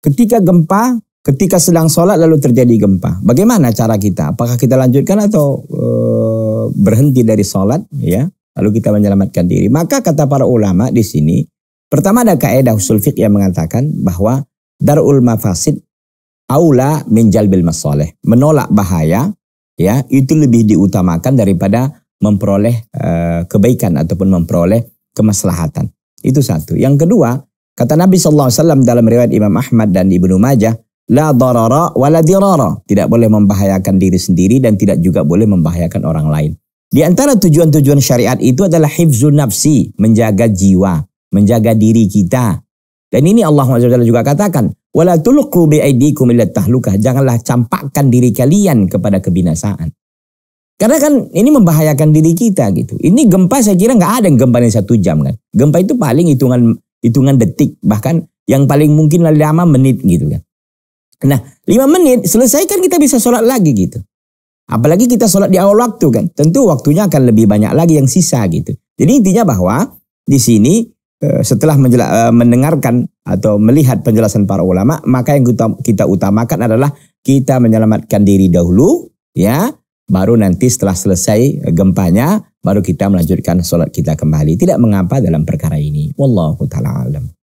ketika gempa, ketika sedang sholat lalu terjadi gempa. Bagaimana cara kita? Apakah kita lanjutkan atau e, berhenti dari sholat? Ya, lalu kita menyelamatkan diri. Maka kata para ulama di sini, pertama ada kaidah usul fiqh yang mengatakan bahwa darul mafasid aula menjal bil masoleh. Menolak bahaya, ya itu lebih diutamakan daripada memperoleh e, kebaikan ataupun memperoleh kemaslahatan. Itu satu. Yang kedua, Kata Nabi SAW dalam riwayat Imam Ahmad dan Ibnu Majah, La darara wa la dirara. Tidak boleh membahayakan diri sendiri dan tidak juga boleh membahayakan orang lain. Di antara tujuan-tujuan syariat itu adalah hifzun nafsi, menjaga jiwa, menjaga diri kita. Dan ini Allah SWT juga katakan, Wala tulqu bi'aidikum illa tahlukah. Janganlah campakkan diri kalian kepada kebinasaan. Karena kan ini membahayakan diri kita gitu. Ini gempa saya kira nggak ada yang gempa yang satu jam kan. Gempa itu paling hitungan hitungan detik bahkan yang paling mungkin lama menit gitu kan. Nah, lima menit selesai kan kita bisa sholat lagi gitu. Apalagi kita sholat di awal waktu kan. Tentu waktunya akan lebih banyak lagi yang sisa gitu. Jadi intinya bahwa di sini eh, setelah eh, mendengarkan atau melihat penjelasan para ulama, maka yang kita utamakan adalah kita menyelamatkan diri dahulu ya, baru nanti setelah selesai eh, gempanya baru kita melanjutkan sholat kita kembali. Tidak mengapa dalam perkara ini. والله تعالى.